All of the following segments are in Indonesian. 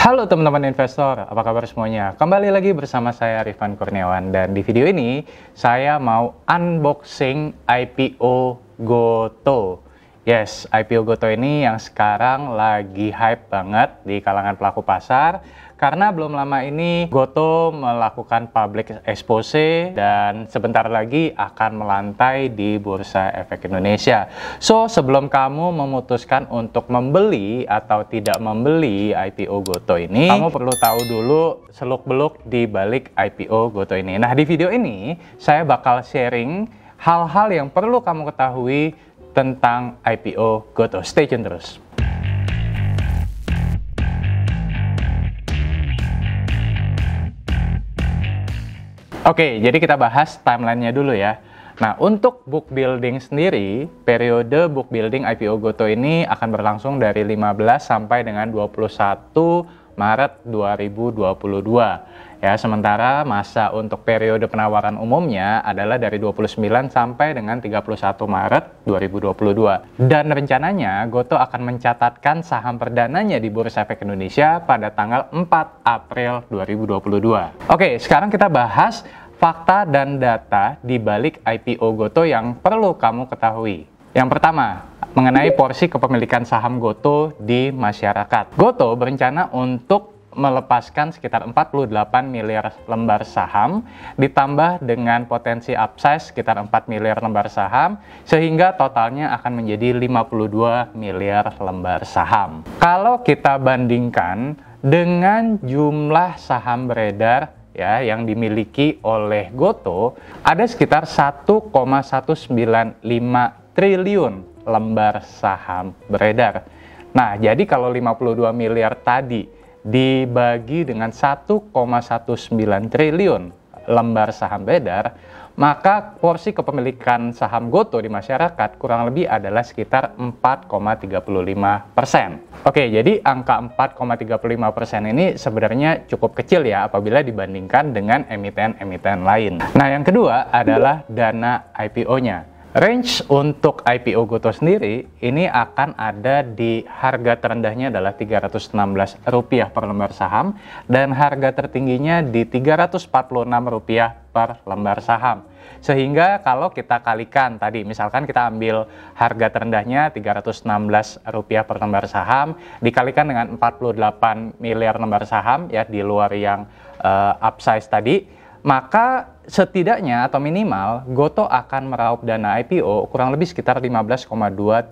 Halo teman-teman investor, apa kabar semuanya? Kembali lagi bersama saya Rifan Kurniawan dan di video ini saya mau unboxing IPO Goto. Yes, IPO Goto ini yang sekarang lagi hype banget di kalangan pelaku pasar karena belum lama ini Goto melakukan public expose dan sebentar lagi akan melantai di Bursa Efek Indonesia. So, sebelum kamu memutuskan untuk membeli atau tidak membeli IPO Goto ini, kamu perlu tahu dulu seluk-beluk di balik IPO Goto ini. Nah, di video ini saya bakal sharing hal-hal yang perlu kamu ketahui tentang IPO Goto. Stay tune terus. Oke, jadi kita bahas timelinenya dulu ya. Nah, untuk book building sendiri, periode book building IPO Goto ini akan berlangsung dari 15 sampai dengan 21 Maret 2022. Ya, sementara masa untuk periode penawaran umumnya adalah dari 29 sampai dengan 31 Maret 2022. Dan rencananya Goto akan mencatatkan saham perdananya di Bursa Efek Indonesia pada tanggal 4 April 2022. Oke, sekarang kita bahas fakta dan data di balik IPO Goto yang perlu kamu ketahui. Yang pertama, mengenai porsi kepemilikan saham GoTo di masyarakat. GoTo berencana untuk melepaskan sekitar 48 miliar lembar saham ditambah dengan potensi upsize sekitar 4 miliar lembar saham sehingga totalnya akan menjadi 52 miliar lembar saham. Kalau kita bandingkan dengan jumlah saham beredar ya yang dimiliki oleh GoTo ada sekitar 1,195 triliun lembar saham beredar. Nah, jadi kalau 52 miliar tadi dibagi dengan 1,19 triliun lembar saham beredar, maka porsi kepemilikan saham Goto di masyarakat kurang lebih adalah sekitar 4,35 persen. Oke, jadi angka 4,35 persen ini sebenarnya cukup kecil ya apabila dibandingkan dengan emiten-emiten lain. Nah, yang kedua adalah dana IPO-nya. Range untuk IPO Goto sendiri ini akan ada di harga terendahnya adalah Rp316 per lembar saham dan harga tertingginya di Rp346 per lembar saham. Sehingga kalau kita kalikan tadi misalkan kita ambil harga terendahnya Rp316 per lembar saham dikalikan dengan 48 miliar lembar saham ya di luar yang uh, upsize tadi maka setidaknya atau minimal Goto akan meraup dana IPO kurang lebih sekitar 15,2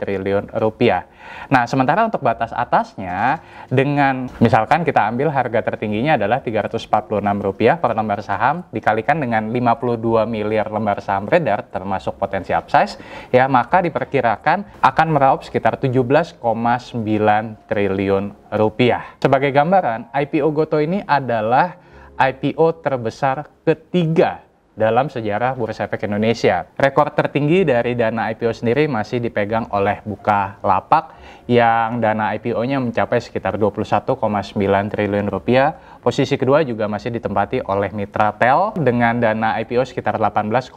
triliun rupiah. Nah, sementara untuk batas atasnya dengan misalkan kita ambil harga tertingginya adalah 346 rupiah per lembar saham dikalikan dengan 52 miliar lembar saham beredar termasuk potensi upsize ya maka diperkirakan akan meraup sekitar 17,9 triliun rupiah. Sebagai gambaran, IPO Goto ini adalah IPO terbesar ketiga dalam sejarah Bursa Efek Indonesia. Rekor tertinggi dari dana IPO sendiri masih dipegang oleh Bukalapak yang dana IPO-nya mencapai sekitar 21,9 triliun rupiah. Posisi kedua juga masih ditempati oleh Mitra Tel dengan dana IPO sekitar 18,8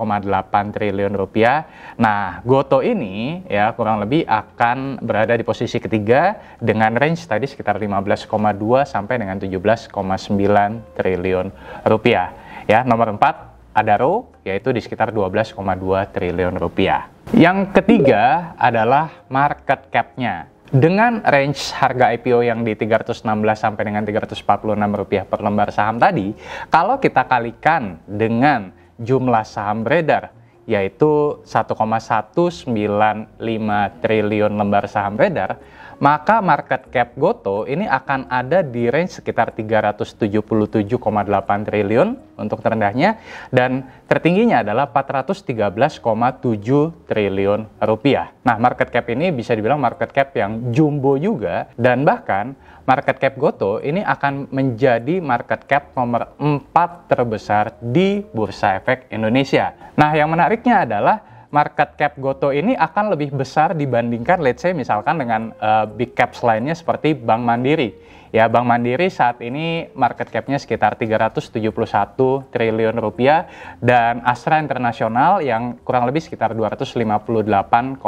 triliun rupiah. Nah, Goto ini ya kurang lebih akan berada di posisi ketiga dengan range tadi sekitar 15,2 sampai dengan 17,9 triliun rupiah. Ya, nomor 4 Adaro, yaitu di sekitar 12,2 triliun rupiah. Yang ketiga adalah market cap-nya. Dengan range harga IPO yang di 316 sampai dengan 346 rupiah per lembar saham tadi, kalau kita kalikan dengan jumlah saham beredar yaitu 1,195 triliun lembar saham beredar, maka market cap Goto ini akan ada di range sekitar 377,8 triliun untuk terendahnya dan tertingginya adalah 413,7 triliun rupiah. Nah, market cap ini bisa dibilang market cap yang jumbo juga dan bahkan market cap Goto ini akan menjadi market cap nomor 4 terbesar di Bursa Efek Indonesia. Nah, yang menariknya adalah market cap Goto ini akan lebih besar dibandingkan let's say misalkan dengan uh, big caps lainnya seperti Bank Mandiri. Ya, Bank Mandiri saat ini market cap-nya sekitar 371 triliun rupiah dan Astra Internasional yang kurang lebih sekitar 258,1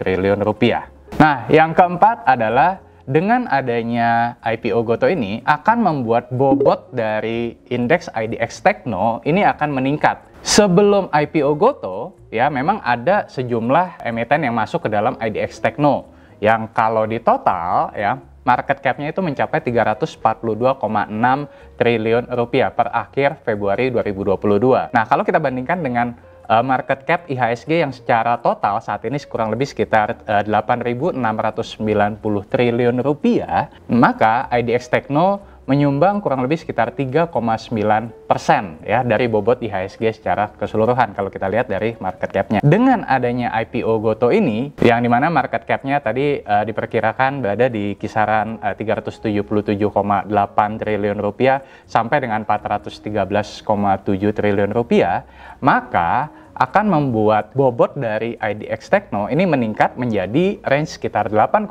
triliun rupiah. Nah, yang keempat adalah dengan adanya IPO Goto ini akan membuat bobot dari indeks IDX Tekno ini akan meningkat. Sebelum IPO Goto, ya memang ada sejumlah emiten yang masuk ke dalam IDX Techno yang kalau di total ya market cap-nya itu mencapai 342,6 triliun rupiah per akhir Februari 2022. Nah, kalau kita bandingkan dengan eh, market cap IHSG yang secara total saat ini kurang lebih sekitar 8.690 eh, triliun rupiah, maka IDX Techno menyumbang kurang lebih sekitar 3,9 persen ya dari bobot IHSG secara keseluruhan kalau kita lihat dari market capnya. Dengan adanya IPO Goto ini, yang dimana market capnya tadi uh, diperkirakan berada di kisaran eh, uh, 377,8 triliun rupiah sampai dengan 413,7 triliun rupiah, maka akan membuat bobot dari IDX Techno ini meningkat menjadi range sekitar 8,3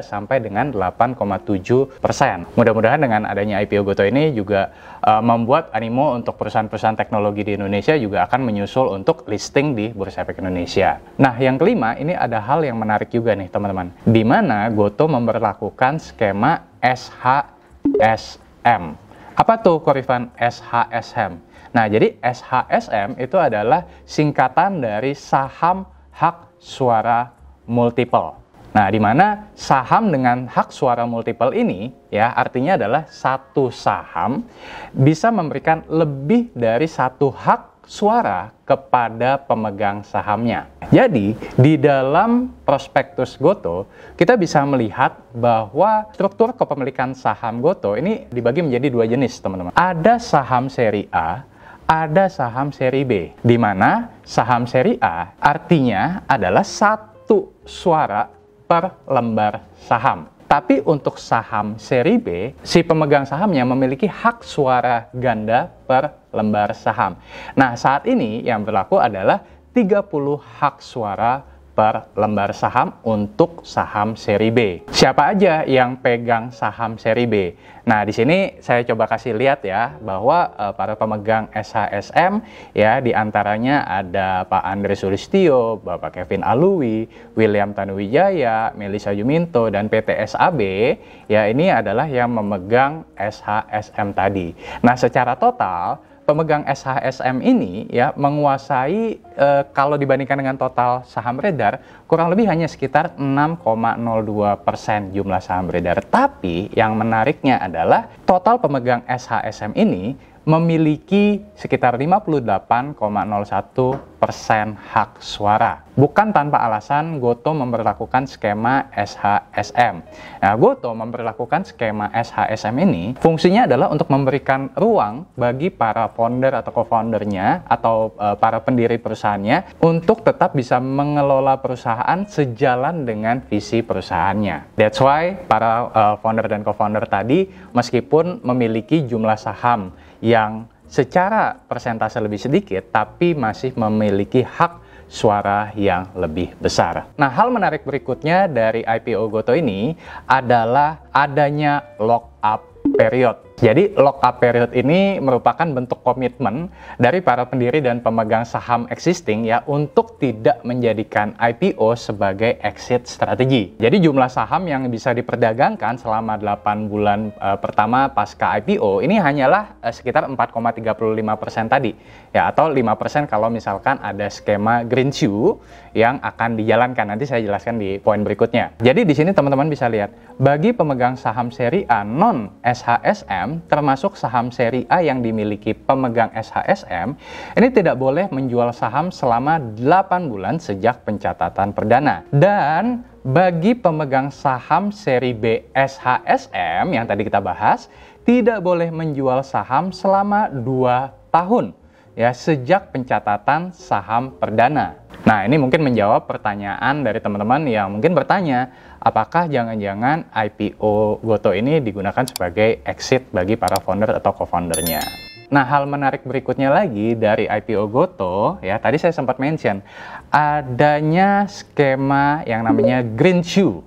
sampai dengan 8,7 persen. Mudah-mudahan dengan adanya IPO Goto ini juga uh, membuat animo untuk perusahaan-perusahaan teknologi di Indonesia juga akan menyusul untuk listing di Bursa Efek Indonesia. Nah, yang kelima ini ada hal yang menarik juga nih teman-teman, di mana Goto memperlakukan skema SHSM. Apa tuh korifan SHSM? Nah, jadi SHSM itu adalah singkatan dari saham hak suara multiple. Nah, di mana saham dengan hak suara multiple ini ya artinya adalah satu saham bisa memberikan lebih dari satu hak suara kepada pemegang sahamnya. Jadi, di dalam prospektus Goto, kita bisa melihat bahwa struktur kepemilikan saham Goto ini dibagi menjadi dua jenis, teman-teman. Ada saham seri A ada saham seri B, di mana saham seri A artinya adalah satu suara per lembar saham. Tapi untuk saham seri B, si pemegang sahamnya memiliki hak suara ganda per lembar saham. Nah, saat ini yang berlaku adalah 30 hak suara per lembar saham untuk saham seri B. Siapa aja yang pegang saham seri B? Nah, di sini saya coba kasih lihat ya bahwa e, para pemegang SHSM ya di antaranya ada Pak Andre Sulistio, Bapak Kevin Alwi, William Tanuwijaya, Melisa Yuminto dan PT SAB ya ini adalah yang memegang SHSM tadi. Nah, secara total pemegang SHSM ini ya menguasai e, kalau dibandingkan dengan total saham beredar kurang lebih hanya sekitar 6,02 persen jumlah saham beredar. Tapi yang menariknya adalah total pemegang SHSM ini memiliki sekitar 58,01 persen hak suara. Bukan tanpa alasan Goto memperlakukan skema SHSM. Nah, Goto memperlakukan skema SHSM ini fungsinya adalah untuk memberikan ruang bagi para founder atau co-foundernya atau e, para pendiri perusahaannya untuk tetap bisa mengelola perusahaan sejalan dengan visi perusahaannya. That's why para e, founder dan co-founder tadi meskipun memiliki jumlah saham yang secara persentase lebih sedikit tapi masih memiliki hak suara yang lebih besar. Nah, hal menarik berikutnya dari IPO Goto ini adalah adanya lock up period jadi lock up period ini merupakan bentuk komitmen dari para pendiri dan pemegang saham existing ya untuk tidak menjadikan IPO sebagai exit strategi. Jadi jumlah saham yang bisa diperdagangkan selama 8 bulan e, pertama pasca IPO ini hanyalah e, sekitar 4,35% tadi ya atau 5% kalau misalkan ada skema green shoe yang akan dijalankan. Nanti saya jelaskan di poin berikutnya. Jadi di sini teman-teman bisa lihat bagi pemegang saham seri A non SHSM termasuk saham seri A yang dimiliki pemegang SHSM, ini tidak boleh menjual saham selama 8 bulan sejak pencatatan perdana. Dan bagi pemegang saham seri B SHSM yang tadi kita bahas, tidak boleh menjual saham selama 2 tahun ya sejak pencatatan saham perdana. Nah, ini mungkin menjawab pertanyaan dari teman-teman yang mungkin bertanya, apakah jangan-jangan IPO Goto ini digunakan sebagai exit bagi para founder atau co-foundernya? Nah, hal menarik berikutnya lagi dari IPO Goto, ya tadi saya sempat mention, adanya skema yang namanya green shoe,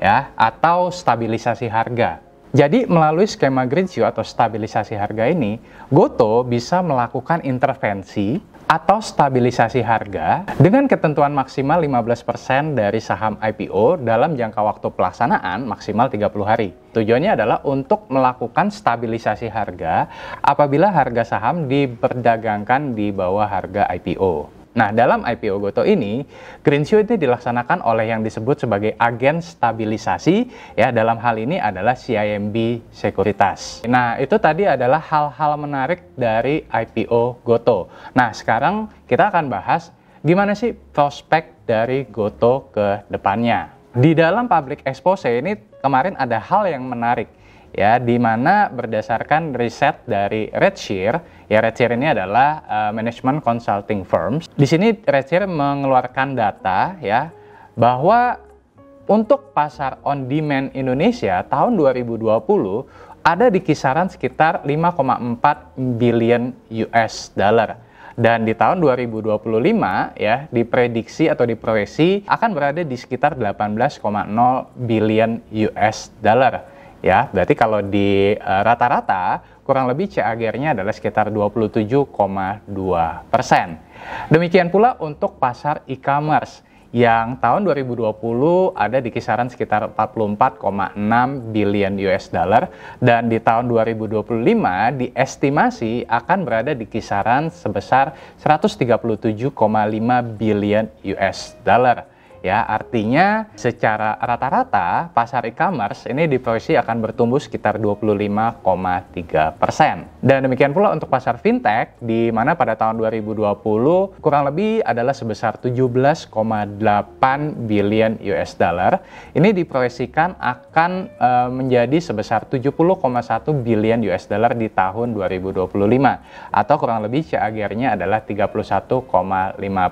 ya, atau stabilisasi harga. Jadi melalui skema Greenshoe atau stabilisasi harga ini, Goto bisa melakukan intervensi atau stabilisasi harga dengan ketentuan maksimal 15% dari saham IPO dalam jangka waktu pelaksanaan maksimal 30 hari. Tujuannya adalah untuk melakukan stabilisasi harga apabila harga saham diperdagangkan di bawah harga IPO. Nah, dalam IPO Goto ini, Greenshoe ini dilaksanakan oleh yang disebut sebagai agen stabilisasi, ya dalam hal ini adalah CIMB Sekuritas. Nah, itu tadi adalah hal-hal menarik dari IPO Goto. Nah, sekarang kita akan bahas gimana sih prospek dari Goto ke depannya. Di dalam public expose ini kemarin ada hal yang menarik ya di mana berdasarkan riset dari RedShare, ya RedShare ini adalah uh, management consulting firms di sini RedShare mengeluarkan data ya bahwa untuk pasar on demand Indonesia tahun 2020 ada di kisaran sekitar 5,4 billion US dollar dan di tahun 2025 ya diprediksi atau diproyeksi akan berada di sekitar 18,0 billion US dollar ya. Berarti kalau di eh, rata-rata uh, kurang lebih CAGR-nya adalah sekitar 27,2 persen. Demikian pula untuk pasar e-commerce yang tahun 2020 ada di kisaran sekitar 44,6 billion US dollar dan di tahun 2025 diestimasi akan berada di kisaran sebesar 137,5 billion US dollar. Ya, artinya secara rata-rata pasar e-commerce ini diproyeksi akan bertumbuh sekitar 25,3 persen. Dan demikian pula untuk pasar fintech, di mana pada tahun 2020 kurang lebih adalah sebesar 17,8 billion US dollar. Ini diproyeksikan akan e, menjadi sebesar 70,1 billion US dollar di tahun 2025 atau kurang lebih CAGR-nya adalah 31,5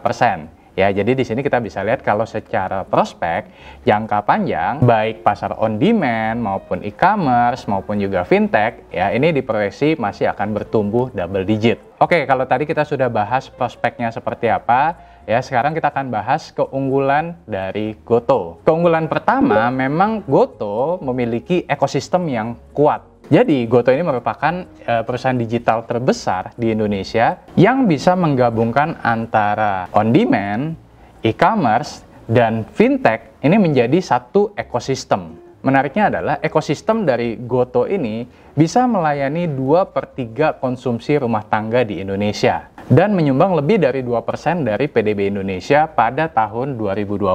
persen. Ya, jadi di sini kita bisa lihat kalau secara prospek jangka panjang baik pasar on demand maupun e-commerce maupun juga fintech ya ini diproyeksi masih akan bertumbuh double digit. Oke, kalau tadi kita sudah bahas prospeknya seperti apa, ya sekarang kita akan bahas keunggulan dari Goto. Keunggulan pertama memang Goto memiliki ekosistem yang kuat jadi, Goto ini merupakan eh, perusahaan digital terbesar di Indonesia yang bisa menggabungkan antara on-demand, e-commerce, dan fintech ini menjadi satu ekosistem. Menariknya adalah ekosistem dari Goto ini bisa melayani 2 per 3 konsumsi rumah tangga di Indonesia dan menyumbang lebih dari 2% dari PDB Indonesia pada tahun 2020.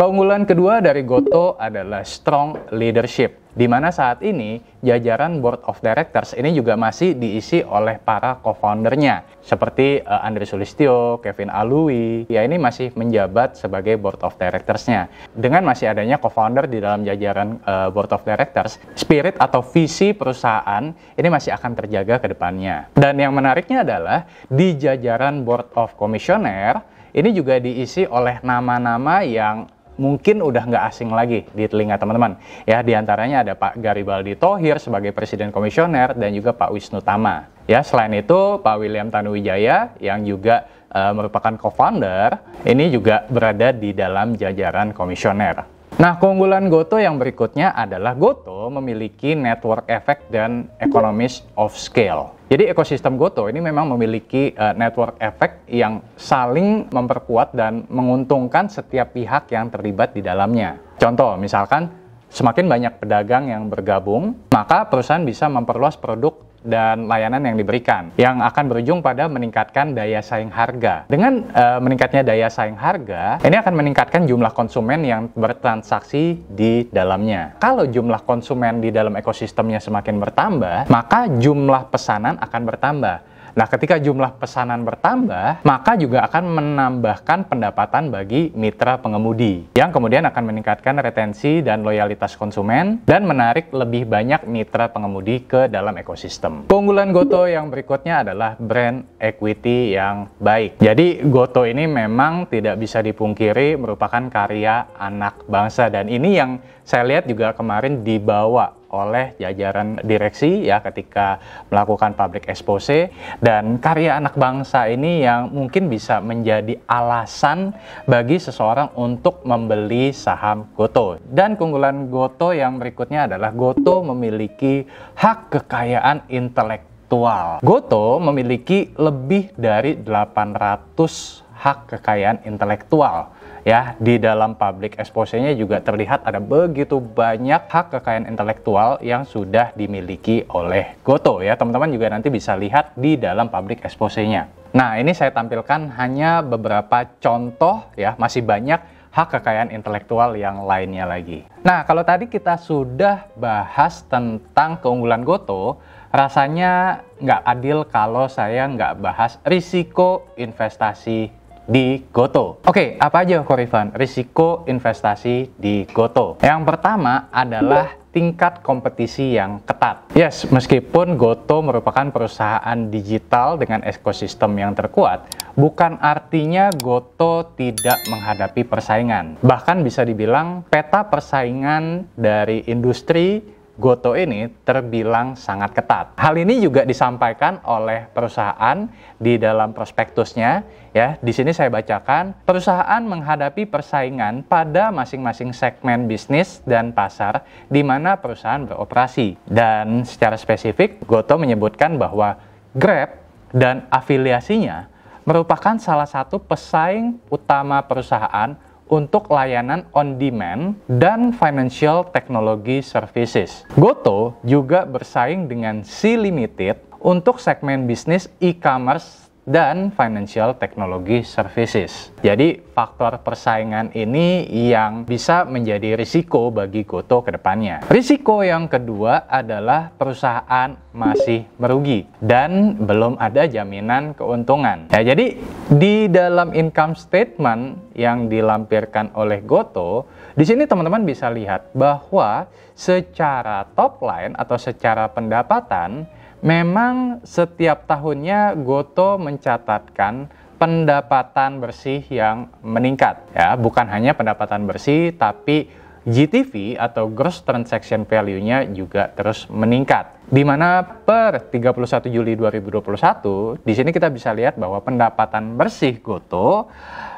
Keunggulan kedua dari Goto adalah strong leadership di mana saat ini jajaran board of directors ini juga masih diisi oleh para co-foundernya seperti uh, eh, Andre Sulistyo, Kevin Alui, ya ini masih menjabat sebagai board of directorsnya. Dengan masih adanya co-founder di dalam jajaran uh, board of directors, spirit atau visi perusahaan ini masih akan terjaga ke depannya. Dan yang menariknya adalah di jajaran board of commissioner ini juga diisi oleh nama-nama yang mungkin udah nggak asing lagi di telinga teman-teman. Ya, diantaranya ada Pak Garibaldi Tohir sebagai Presiden Komisioner dan juga Pak Wisnu Tama. Ya, selain itu Pak William Tanuwijaya yang juga uh, merupakan co-founder, ini juga berada di dalam jajaran komisioner. Nah, keunggulan Goto yang berikutnya adalah Goto memiliki network effect dan economies of scale. Jadi ekosistem Goto ini memang memiliki uh, network effect yang saling memperkuat dan menguntungkan setiap pihak yang terlibat di dalamnya. Contoh, misalkan semakin banyak pedagang yang bergabung, maka perusahaan bisa memperluas produk dan layanan yang diberikan yang akan berujung pada meningkatkan daya saing harga. Dengan uh, meningkatnya daya saing harga, ini akan meningkatkan jumlah konsumen yang bertransaksi di dalamnya. Kalau jumlah konsumen di dalam ekosistemnya semakin bertambah, maka jumlah pesanan akan bertambah Nah, ketika jumlah pesanan bertambah, maka juga akan menambahkan pendapatan bagi mitra pengemudi yang kemudian akan meningkatkan retensi dan loyalitas konsumen dan menarik lebih banyak mitra pengemudi ke dalam ekosistem. Keunggulan Goto yang berikutnya adalah brand equity yang baik. Jadi, Goto ini memang tidak bisa dipungkiri merupakan karya anak bangsa dan ini yang saya lihat juga kemarin dibawa oleh jajaran direksi ya ketika melakukan public expose dan karya anak bangsa ini yang mungkin bisa menjadi alasan bagi seseorang untuk membeli saham Goto. Dan keunggulan Goto yang berikutnya adalah Goto memiliki hak kekayaan intelektual. Goto memiliki lebih dari 800 hak kekayaan intelektual ya di dalam public expose-nya juga terlihat ada begitu banyak hak kekayaan intelektual yang sudah dimiliki oleh Goto ya teman-teman juga nanti bisa lihat di dalam public expose-nya nah ini saya tampilkan hanya beberapa contoh ya masih banyak hak kekayaan intelektual yang lainnya lagi. Nah, kalau tadi kita sudah bahas tentang keunggulan Goto, rasanya nggak adil kalau saya nggak bahas risiko investasi di Goto. Oke, apa aja Korifan risiko investasi di Goto? Yang pertama adalah tingkat kompetisi yang ketat. Yes, meskipun Goto merupakan perusahaan digital dengan ekosistem yang terkuat, bukan artinya Goto tidak menghadapi persaingan. Bahkan bisa dibilang peta persaingan dari industri Goto ini terbilang sangat ketat. Hal ini juga disampaikan oleh perusahaan di dalam prospektusnya ya. Di sini saya bacakan, perusahaan menghadapi persaingan pada masing-masing segmen bisnis dan pasar di mana perusahaan beroperasi. Dan secara spesifik, Goto menyebutkan bahwa Grab dan afiliasinya merupakan salah satu pesaing utama perusahaan untuk layanan on demand dan financial technology services. Goto juga bersaing dengan C Limited untuk segmen bisnis e-commerce dan financial technology services. Jadi faktor persaingan ini yang bisa menjadi risiko bagi Goto ke depannya. Risiko yang kedua adalah perusahaan masih merugi dan belum ada jaminan keuntungan. Ya, jadi di dalam income statement yang dilampirkan oleh Goto, di sini teman-teman bisa lihat bahwa secara top line atau secara pendapatan Memang setiap tahunnya Goto mencatatkan pendapatan bersih yang meningkat ya, bukan hanya pendapatan bersih tapi GTV atau gross transaction value-nya juga terus meningkat. Di mana per 31 Juli 2021, di sini kita bisa lihat bahwa pendapatan bersih Goto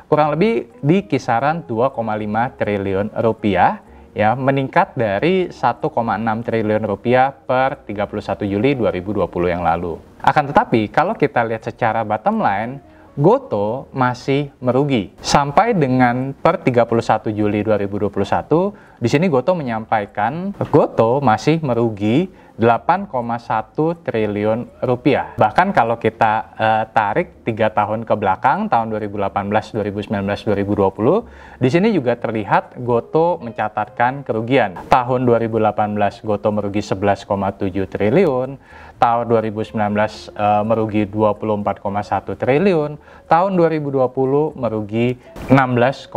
kurang lebih di kisaran 2,5 triliun rupiah ya meningkat dari 1,6 triliun rupiah per 31 Juli 2020 yang lalu. Akan tetapi kalau kita lihat secara bottom line, Goto masih merugi. Sampai dengan per 31 Juli 2021, di sini Goto menyampaikan Goto masih merugi 8,1 triliun rupiah. Bahkan kalau kita uh, tarik tiga tahun ke belakang tahun 2018, 2019, 2020, di sini juga terlihat Goto mencatatkan kerugian. Tahun 2018 Goto merugi 11,7 triliun, tahun 2019 uh, eh, merugi 24,1 triliun, tahun 2020 merugi 16,7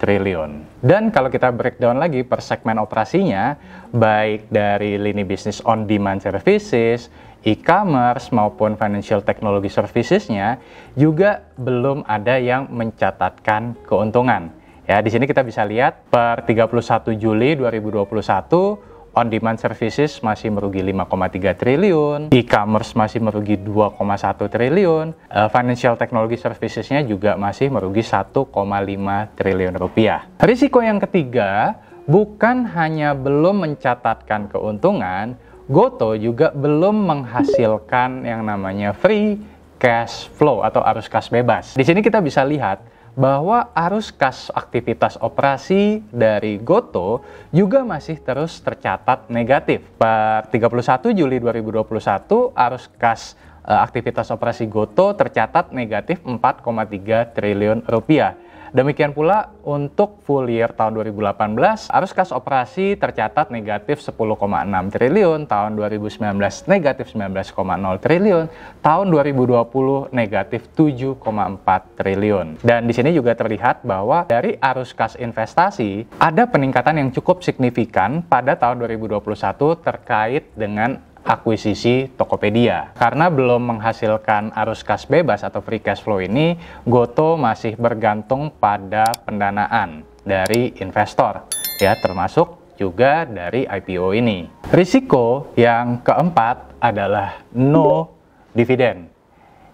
triliun. Dan kalau kita breakdown lagi per segmen operasinya, baik dari lini bisnis on demand services, e-commerce maupun financial technology servicesnya juga belum ada yang mencatatkan keuntungan. Ya, di sini kita bisa lihat per 31 Juli 2021 on-demand services masih merugi 5,3 triliun, e-commerce masih merugi 2,1 triliun, uh, financial technology servicesnya juga masih merugi 1,5 triliun rupiah. Risiko yang ketiga, bukan hanya belum mencatatkan keuntungan, Goto juga belum menghasilkan yang namanya free cash flow atau arus kas bebas. Di sini kita bisa lihat bahwa arus kas aktivitas operasi dari Goto juga masih terus tercatat negatif. Per 31 Juli 2021, arus kas eh, aktivitas operasi Goto tercatat negatif 4,3 triliun rupiah Demikian pula untuk full year tahun 2018, arus kas operasi tercatat negatif 10,6 triliun, tahun 2019 negatif 19,0 triliun, tahun 2020 negatif 7,4 triliun. Dan di sini juga terlihat bahwa dari arus kas investasi ada peningkatan yang cukup signifikan pada tahun 2021 terkait dengan akuisisi Tokopedia. Karena belum menghasilkan arus kas bebas atau free cash flow ini, Goto masih bergantung pada pendanaan dari investor, ya termasuk juga dari IPO ini. Risiko yang keempat adalah no dividen.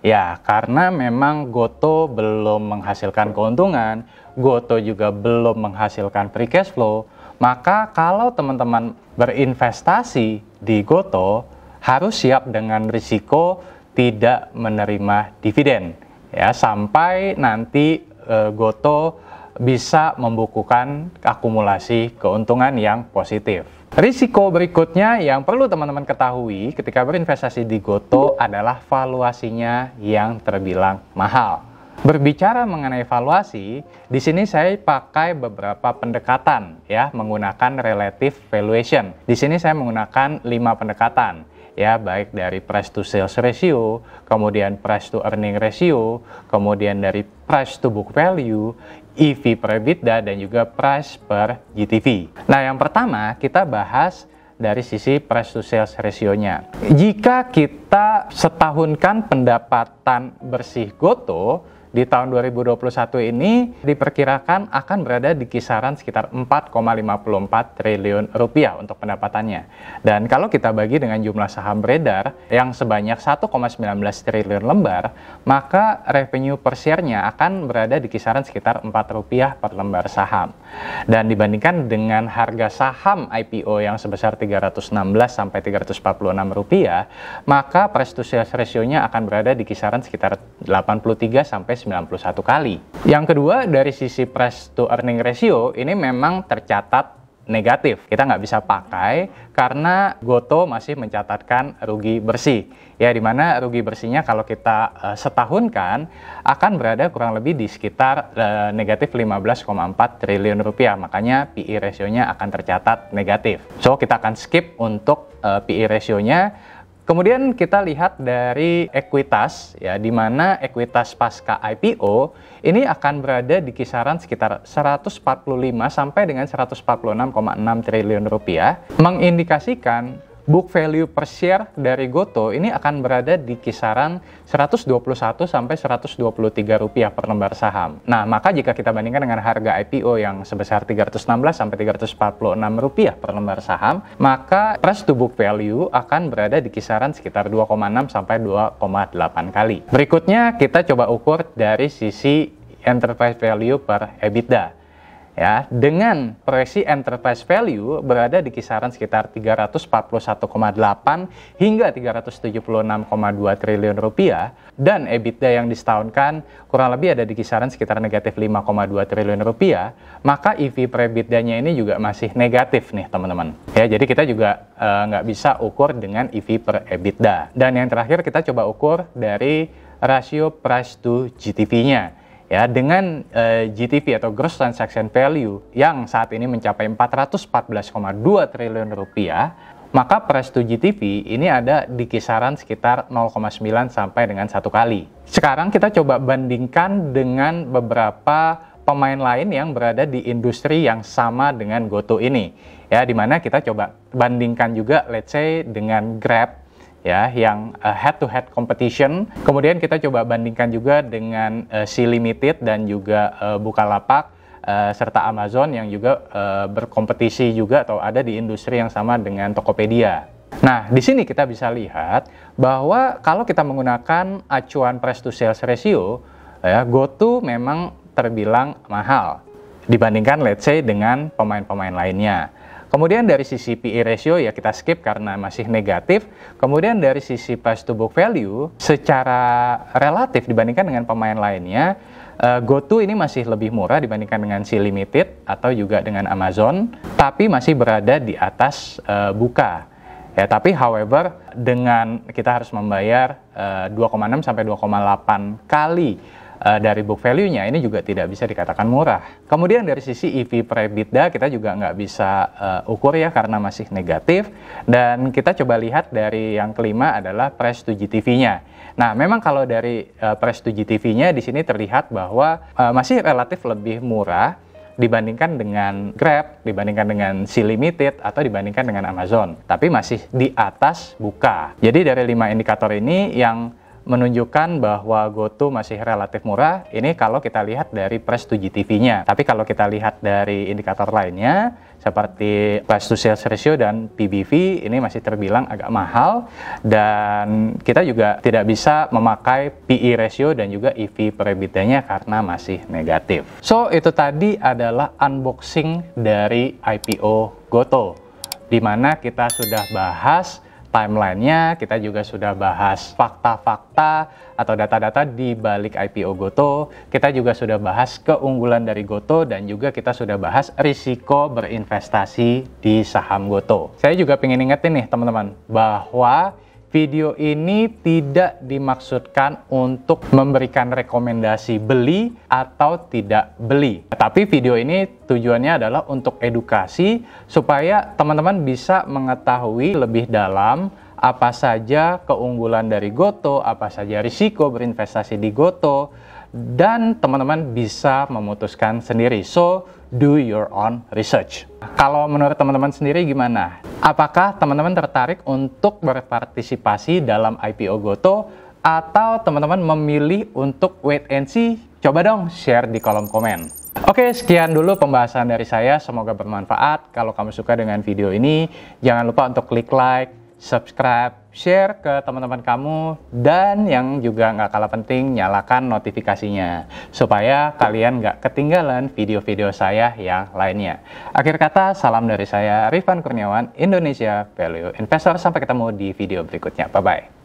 Ya, karena memang Goto belum menghasilkan keuntungan, Goto juga belum menghasilkan free cash flow, maka kalau teman-teman berinvestasi di Goto harus siap dengan risiko tidak menerima dividen ya sampai nanti e, Goto bisa membukukan akumulasi keuntungan yang positif. Risiko berikutnya yang perlu teman-teman ketahui ketika berinvestasi di Goto adalah valuasinya yang terbilang mahal. Berbicara mengenai evaluasi, di sini saya pakai beberapa pendekatan ya menggunakan relative valuation. Di sini saya menggunakan lima pendekatan ya baik dari price to sales ratio, kemudian price to earning ratio, kemudian dari price to book value, EV per EBITDA dan juga price per GTV. Nah, yang pertama kita bahas dari sisi price to sales ratio-nya. Jika kita setahunkan pendapatan bersih Goto di tahun 2021 ini diperkirakan akan berada di kisaran sekitar 4,54 triliun rupiah untuk pendapatannya. Dan kalau kita bagi dengan jumlah saham beredar yang sebanyak 1,19 triliun lembar, maka revenue per share-nya akan berada di kisaran sekitar 4 rupiah per lembar saham. Dan dibandingkan dengan harga saham IPO yang sebesar 316 sampai 346 rupiah, maka price to sales ratio-nya akan berada di kisaran sekitar 83 sampai 91 kali. Yang kedua dari sisi price to earning ratio ini memang tercatat negatif. Kita nggak bisa pakai karena Goto masih mencatatkan rugi bersih. Ya, di mana rugi bersihnya kalau kita uh, setahunkan akan berada kurang lebih di sekitar uh, negatif 15,4 triliun rupiah. Makanya pi e ratio nya akan tercatat negatif. So, kita akan skip untuk uh, eh, e ratio nya. Kemudian kita lihat dari ekuitas ya di mana ekuitas pasca IPO ini akan berada di kisaran sekitar 145 sampai dengan 146,6 triliun rupiah mengindikasikan book value per share dari Goto ini akan berada di kisaran 121 sampai 123 rupiah per lembar saham. Nah, maka jika kita bandingkan dengan harga IPO yang sebesar 316 sampai 346 rupiah per lembar saham, maka price to book value akan berada di kisaran sekitar 2,6 sampai 2,8 kali. Berikutnya kita coba ukur dari sisi enterprise value per EBITDA ya dengan proyeksi enterprise value berada di kisaran sekitar 341,8 hingga 376,2 triliun rupiah dan EBITDA yang disetahunkan kurang lebih ada di kisaran sekitar negatif 5,2 triliun rupiah maka EV per EBITDA-nya ini juga masih negatif nih teman-teman ya jadi kita juga eh, nggak uh, bisa ukur dengan EV per EBITDA dan yang terakhir kita coba ukur dari rasio price to GTV-nya ya dengan uh, eh, GTV atau Gross Transaction Value yang saat ini mencapai 414,2 triliun rupiah maka price to GTV ini ada di kisaran sekitar 0,9 sampai dengan satu kali. Sekarang kita coba bandingkan dengan beberapa pemain lain yang berada di industri yang sama dengan GoTo ini. Ya, dimana kita coba bandingkan juga let's say dengan Grab ya yang head to head competition. Kemudian kita coba bandingkan juga dengan uh, eh, C Limited dan juga uh, Bukalapak uh, serta Amazon yang juga uh, berkompetisi juga atau ada di industri yang sama dengan Tokopedia. Nah, di sini kita bisa lihat bahwa kalau kita menggunakan acuan price to sales ratio, ya, GoTo memang terbilang mahal dibandingkan let's say dengan pemain-pemain lainnya. Kemudian dari sisi PE ratio ya kita skip karena masih negatif. Kemudian dari sisi price to book value secara relatif dibandingkan dengan pemain lainnya, eh, GoTo ini masih lebih murah dibandingkan dengan si Limited atau juga dengan Amazon, tapi masih berada di atas eh, Buka. Ya, tapi however dengan kita harus membayar uh, eh, 2,6 sampai 2,8 kali uh, dari book value-nya ini juga tidak bisa dikatakan murah. Kemudian dari sisi EV per EBITDA kita juga nggak bisa uh, ukur ya karena masih negatif dan kita coba lihat dari yang kelima adalah price to GTV-nya. Nah, memang kalau dari uh, eh, price to GTV-nya di sini terlihat bahwa uh, masih relatif lebih murah dibandingkan dengan Grab, dibandingkan dengan Si Limited, atau dibandingkan dengan Amazon. Tapi masih di atas buka. Jadi dari lima indikator ini yang menunjukkan bahwa GoTo masih relatif murah. Ini kalau kita lihat dari Press to GTV-nya. Tapi kalau kita lihat dari indikator lainnya seperti Price to Sales Ratio dan PBV ini masih terbilang agak mahal dan kita juga tidak bisa memakai PE ratio dan juga EV per EBITDA-nya karena masih negatif. So, itu tadi adalah unboxing dari IPO GoTo di mana kita sudah bahas timelinenya, kita juga sudah bahas fakta-fakta atau data-data di balik IPO Goto. Kita juga sudah bahas keunggulan dari Goto dan juga kita sudah bahas risiko berinvestasi di saham Goto. Saya juga pengen ingetin nih teman-teman bahwa Video ini tidak dimaksudkan untuk memberikan rekomendasi beli atau tidak beli. Tapi video ini tujuannya adalah untuk edukasi supaya teman-teman bisa mengetahui lebih dalam apa saja keunggulan dari Goto, apa saja risiko berinvestasi di Goto, dan teman-teman bisa memutuskan sendiri. So, do your own research. Kalau menurut teman-teman sendiri gimana? Apakah teman-teman tertarik untuk berpartisipasi dalam IPO Goto atau teman-teman memilih untuk wait and see? Coba dong share di kolom komen. Oke, sekian dulu pembahasan dari saya. Semoga bermanfaat. Kalau kamu suka dengan video ini, jangan lupa untuk klik like, subscribe, share ke teman-teman kamu, dan yang juga nggak kalah penting, nyalakan notifikasinya, supaya kalian nggak ketinggalan video-video saya yang lainnya. Akhir kata, salam dari saya, Rifan Kurniawan, Indonesia Value Investor. Sampai ketemu di video berikutnya. Bye-bye.